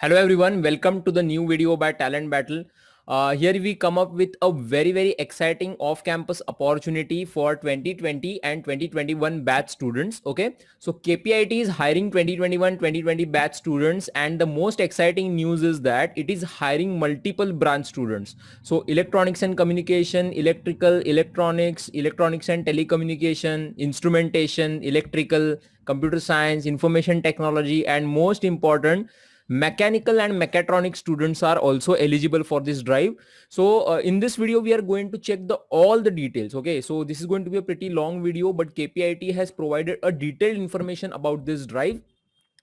Hello everyone, welcome to the new video by Talent Battle. Uh, here we come up with a very very exciting off-campus opportunity for 2020 and 2021 batch students okay so KPIT is hiring 2021-2020 batch students and the most exciting news is that it is hiring multiple branch students so electronics and communication electrical electronics electronics and telecommunication instrumentation electrical computer science information technology and most important mechanical and mechatronic students are also eligible for this drive so uh, in this video we are going to check the all the details okay so this is going to be a pretty long video but kpit has provided a detailed information about this drive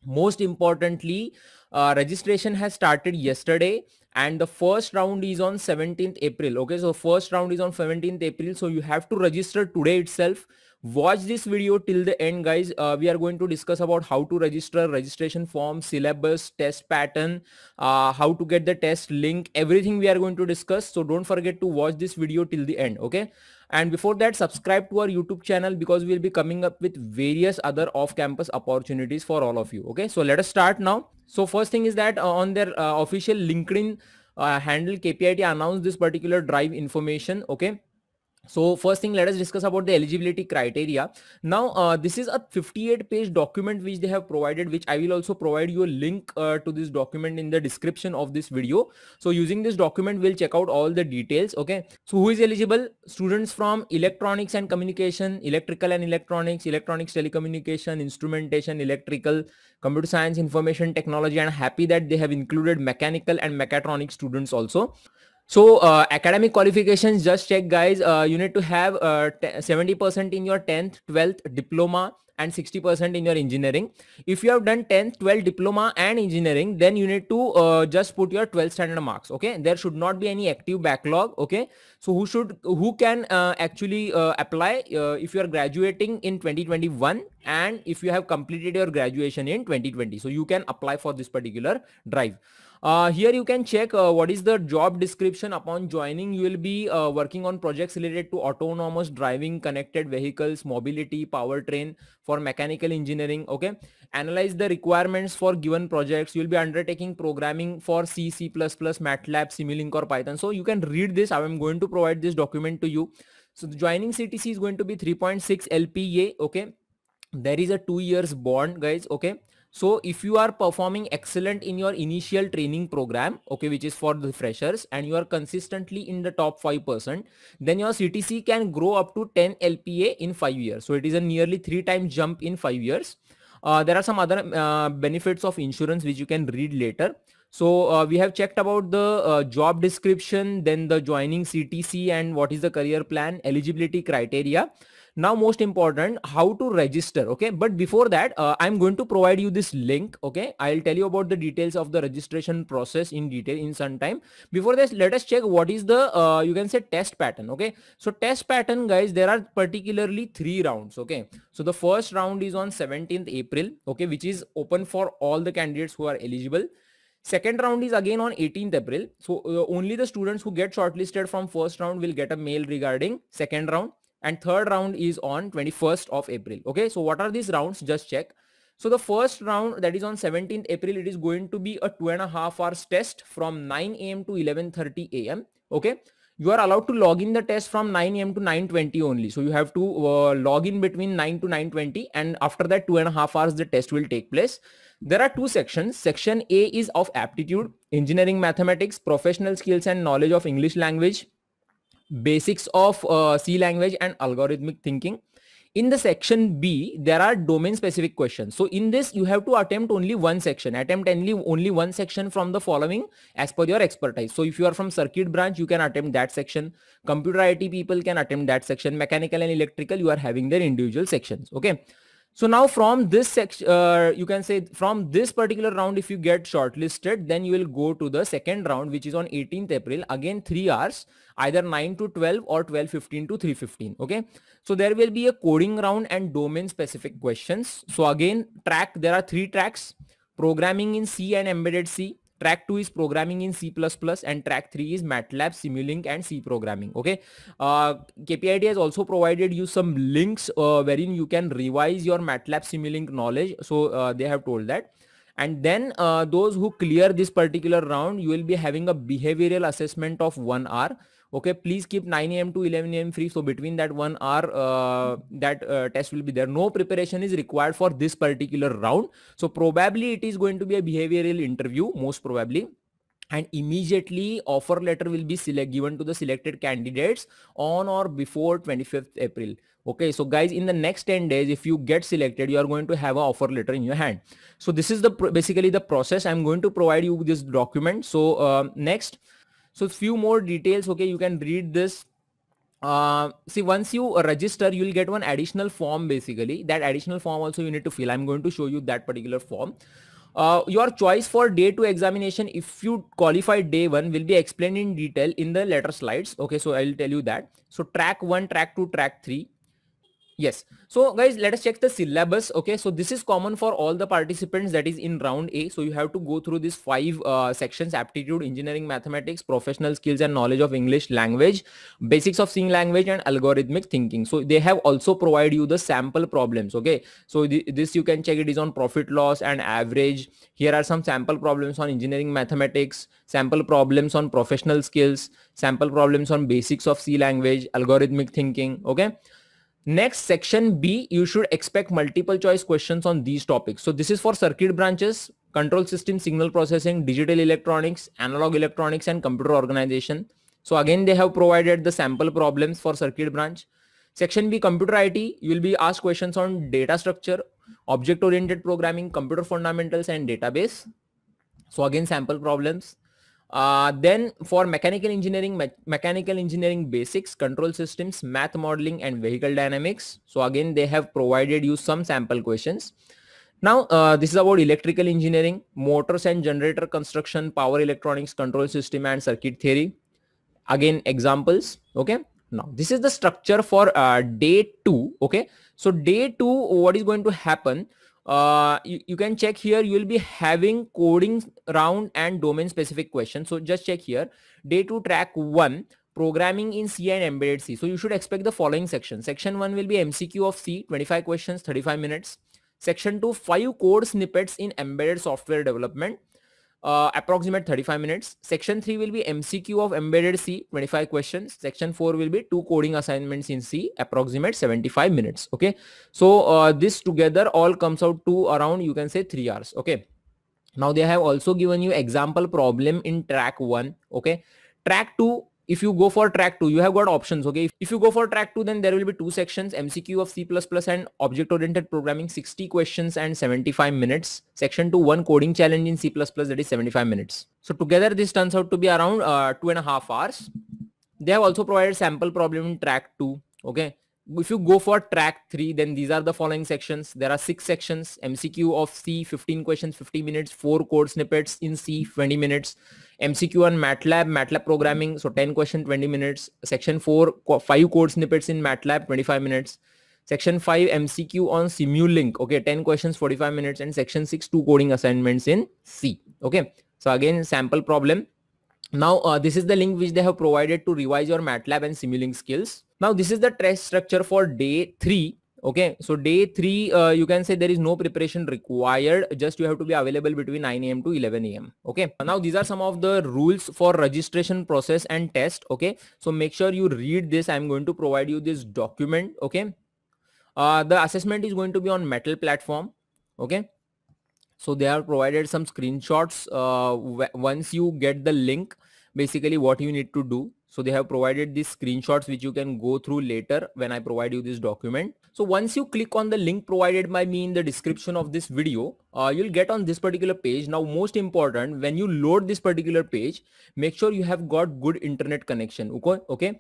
most importantly uh, registration has started yesterday and the first round is on 17th april okay so first round is on 17th april so you have to register today itself watch this video till the end guys uh, we are going to discuss about how to register registration form syllabus test pattern uh, how to get the test link everything we are going to discuss so don't forget to watch this video till the end okay and before that subscribe to our youtube channel because we'll be coming up with various other off-campus opportunities for all of you okay so let us start now so first thing is that uh, on their uh, official linkedin uh, handle kpit announced this particular drive information okay so first thing, let us discuss about the eligibility criteria. Now, uh, this is a 58 page document which they have provided, which I will also provide you a link uh, to this document in the description of this video. So using this document, we'll check out all the details. Okay. So who is eligible? Students from electronics and communication, electrical and electronics, electronics, telecommunication, instrumentation, electrical, computer science, information technology, and happy that they have included mechanical and mechatronic students also. So uh, academic qualifications, just check guys, uh, you need to have 70% uh, in your 10th, 12th diploma and 60% in your engineering. If you have done 10th, 12th diploma and engineering, then you need to uh, just put your 12th standard marks. Okay. There should not be any active backlog. Okay. So who should, who can uh, actually uh, apply uh, if you are graduating in 2021 and if you have completed your graduation in 2020. So you can apply for this particular drive. Uh, here you can check uh, what is the job description upon joining. You will be uh, working on projects related to autonomous driving, connected vehicles, mobility, powertrain for mechanical engineering. Okay. Analyze the requirements for given projects. You will be undertaking programming for C, C++, MATLAB, Simulink or Python. So you can read this. I am going to provide this document to you. So the joining CTC is going to be 3.6 LPA. Okay. There is a two years bond guys. Okay so if you are performing excellent in your initial training program, okay, which is for the freshers and you are consistently in the top 5%, then your CTC can grow up to 10 LPA in 5 years. So it is a nearly 3 times jump in 5 years. Uh, there are some other uh, benefits of insurance which you can read later. So uh, we have checked about the uh, job description, then the joining CTC and what is the career plan, eligibility criteria. Now, most important, how to register. Okay. But before that, uh, I'm going to provide you this link. Okay. I'll tell you about the details of the registration process in detail in some time. Before this, let us check what is the, uh, you can say test pattern. Okay. So test pattern guys, there are particularly three rounds. Okay. So the first round is on 17th April. Okay. Which is open for all the candidates who are eligible second round is again on 18th april so uh, only the students who get shortlisted from first round will get a mail regarding second round and third round is on 21st of April. Okay, so what are these rounds? Just check. So the first round that is on 17th April, it is going to be a two and a half hours test from 9 a.m. to 11.30 a.m. Okay. You are allowed to log in the test from 9 a.m. to 9.20 only. So you have to uh, log in between 9 to 9.20 and after that two and a half hours, the test will take place. There are two sections. Section A is of aptitude, engineering mathematics, professional skills and knowledge of English language basics of uh, C language and algorithmic thinking. In the section B, there are domain specific questions. So in this, you have to attempt only one section, attempt only, only one section from the following as per your expertise. So if you are from circuit branch, you can attempt that section. Computer IT people can attempt that section. Mechanical and electrical, you are having their individual sections. Okay. So now from this section, uh, you can say from this particular round, if you get shortlisted, then you will go to the second round, which is on 18th April, again three hours, either 9 to 12 or 12.15 to 3.15. Okay. So there will be a coding round and domain specific questions. So again, track, there are three tracks, programming in C and embedded C, Track 2 is programming in C++ and track 3 is MATLAB, Simulink and C programming. Okay. Uh, KPIT has also provided you some links uh, wherein you can revise your MATLAB Simulink knowledge. So uh, they have told that. And then uh, those who clear this particular round, you will be having a behavioral assessment of one hour okay please keep 9 a.m to 11 a.m free so between that one hour uh, that uh, test will be there no preparation is required for this particular round so probably it is going to be a behavioral interview most probably and immediately offer letter will be select, given to the selected candidates on or before 25th April. Okay, so guys, in the next 10 days, if you get selected, you are going to have an offer letter in your hand. So this is the basically the process. I'm going to provide you this document. So uh, next, so few more details. Okay, you can read this. Uh, see, once you register, you'll get one additional form basically. That additional form also you need to fill. I'm going to show you that particular form. Uh, your choice for day 2 examination if you qualify day 1 will be explained in detail in the later slides okay so i'll tell you that so track 1 track 2 track 3 Yes. So guys, let us check the syllabus. Okay. So this is common for all the participants that is in round A. So you have to go through these five uh, sections, aptitude, engineering, mathematics, professional skills and knowledge of English language, basics of seeing language and algorithmic thinking. So they have also provided you the sample problems. Okay. So th this you can check it is on profit loss and average. Here are some sample problems on engineering mathematics, sample problems on professional skills, sample problems on basics of C language, algorithmic thinking. Okay. Next section B, you should expect multiple choice questions on these topics. So this is for circuit branches, control system, signal processing, digital electronics, analog electronics and computer organization. So again, they have provided the sample problems for circuit branch. Section B, computer IT, you will be asked questions on data structure, object oriented programming, computer fundamentals and database. So again, sample problems. Uh, then for mechanical engineering, me mechanical engineering basics, control systems, math modeling and vehicle dynamics. So again, they have provided you some sample questions. Now, uh, this is about electrical engineering, motors and generator construction, power electronics, control system and circuit theory. Again, examples. Okay. Now, this is the structure for uh, day two. Okay. So day two, what is going to happen? uh, you, you can check here you will be having coding round and domain specific questions so just check here day two track one programming in C and embedded C so you should expect the following section section one will be MCQ of C 25 questions 35 minutes section two five code snippets in embedded software development uh, approximate 35 minutes. Section 3 will be MCQ of embedded C, 25 questions. Section 4 will be two coding assignments in C, approximate 75 minutes. Okay. So uh, this together all comes out to around, you can say three hours. Okay. Now they have also given you example problem in track one. Okay. Track two if you go for track 2 you have got options okay if, if you go for track 2 then there will be two sections mcq of c++ and object oriented programming 60 questions and 75 minutes section 2 one coding challenge in c++ that is 75 minutes so together this turns out to be around uh, two and a half hours they have also provided sample problem in track 2 okay if you go for track 3 then these are the following sections there are six sections mcq of c 15 questions 50 minutes four code snippets in c 20 minutes MCQ on MATLAB, MATLAB programming. So 10 question, 20 minutes. Section 4, 5 code snippets in MATLAB, 25 minutes. Section 5, MCQ on Simulink. Okay, 10 questions, 45 minutes. And section 6, 2 coding assignments in C. Okay, so again, sample problem. Now, uh, this is the link which they have provided to revise your MATLAB and Simulink skills. Now, this is the test structure for day 3 okay so day three uh, you can say there is no preparation required just you have to be available between 9 a.m to 11 a.m okay now these are some of the rules for registration process and test okay so make sure you read this i'm going to provide you this document okay uh, the assessment is going to be on metal platform okay so they have provided some screenshots uh, once you get the link basically what you need to do so they have provided these screenshots which you can go through later when I provide you this document. So once you click on the link provided by me in the description of this video, uh, you'll get on this particular page. Now most important, when you load this particular page, make sure you have got good internet connection. Okay. okay?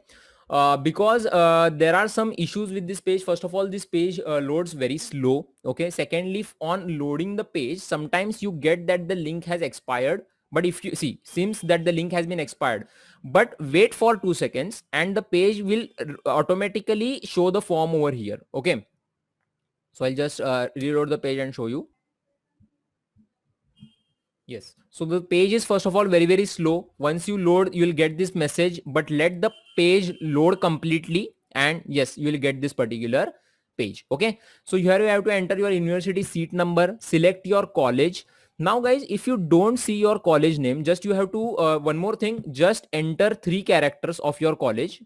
Uh, because uh, there are some issues with this page first of all this page uh, loads very slow okay secondly on loading the page sometimes you get that the link has expired but if you see seems that the link has been expired but wait for two seconds and the page will automatically show the form over here okay so i'll just uh, reload the page and show you yes so the page is first of all very very slow once you load you'll get this message but let the page load completely and yes you will get this particular page okay so here you have to enter your university seat number select your college now guys if you don't see your college name just you have to uh, one more thing just enter three characters of your college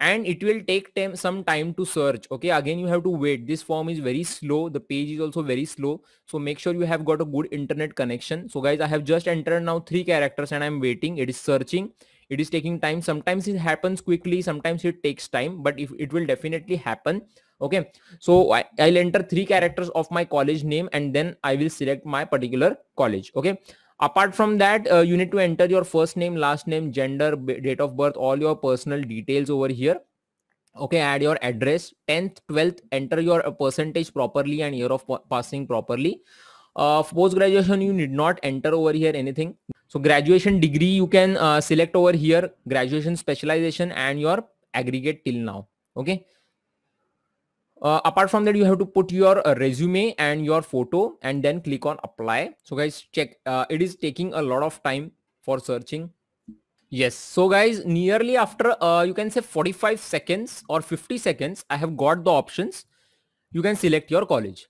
and it will take time some time to search okay again you have to wait this form is very slow the page is also very slow so make sure you have got a good internet connection so guys i have just entered now three characters and i'm waiting it is searching it is taking time sometimes it happens quickly sometimes it takes time but if it will definitely happen okay so I, i'll enter three characters of my college name and then i will select my particular college okay apart from that uh, you need to enter your first name last name gender date of birth all your personal details over here okay add your address 10th 12th enter your uh, percentage properly and year of passing properly uh, post graduation you need not enter over here anything so graduation degree, you can uh, select over here, graduation specialization and your aggregate till now. Okay. Uh, apart from that, you have to put your uh, resume and your photo and then click on apply. So guys, check. Uh, it is taking a lot of time for searching. Yes. So guys, nearly after uh, you can say 45 seconds or 50 seconds, I have got the options. You can select your college.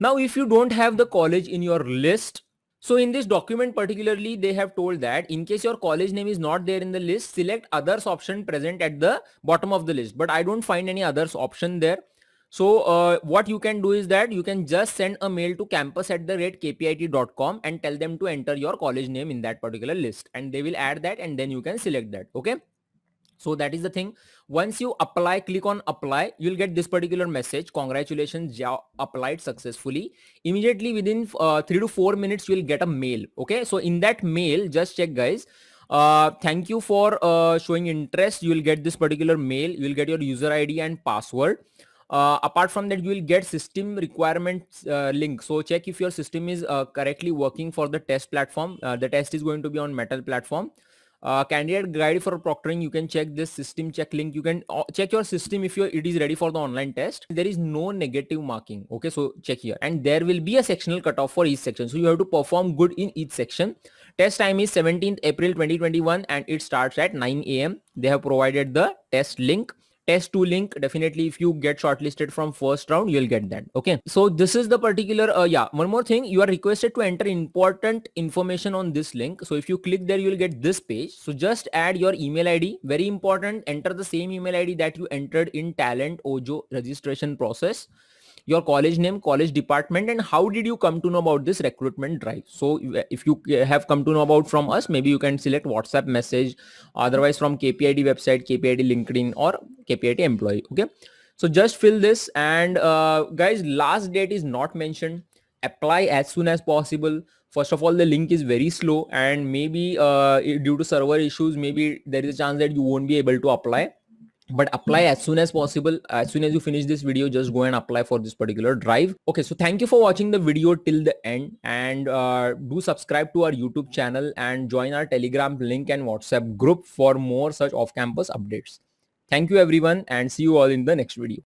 Now, if you don't have the college in your list, so in this document particularly, they have told that in case your college name is not there in the list, select others option present at the bottom of the list. But I don't find any others option there. So uh, what you can do is that you can just send a mail to campus at the rate kpit.com and tell them to enter your college name in that particular list and they will add that and then you can select that. Okay. So that is the thing. Once you apply, click on apply, you'll get this particular message. Congratulations, you applied successfully. Immediately within uh, three to four minutes, you'll get a mail. Okay. So in that mail, just check guys. Uh, thank you for uh, showing interest. You'll get this particular mail. You'll get your user ID and password. Uh, apart from that you will get system requirements uh, link so check if your system is uh, correctly working for the test platform uh, the test is going to be on metal platform uh, candidate guide for proctoring you can check this system check link you can uh, check your system if your it is ready for the online test there is no negative marking okay so check here and there will be a sectional cutoff for each section so you have to perform good in each section test time is 17th april 2021 and it starts at 9 a.m they have provided the test link test to link definitely if you get shortlisted from first round you'll get that okay so this is the particular uh, yeah one more thing you are requested to enter important information on this link so if you click there you'll get this page so just add your email id very important enter the same email id that you entered in talent ojo registration process your college name, college department, and how did you come to know about this recruitment drive? So if you have come to know about from us, maybe you can select WhatsApp message, otherwise from KPID website, KPID LinkedIn or KPID employee. Okay. So just fill this and uh, guys, last date is not mentioned. Apply as soon as possible. First of all, the link is very slow and maybe uh, due to server issues, maybe there is a chance that you won't be able to apply but apply as soon as possible as soon as you finish this video just go and apply for this particular drive okay so thank you for watching the video till the end and uh, do subscribe to our youtube channel and join our telegram link and whatsapp group for more such off-campus updates thank you everyone and see you all in the next video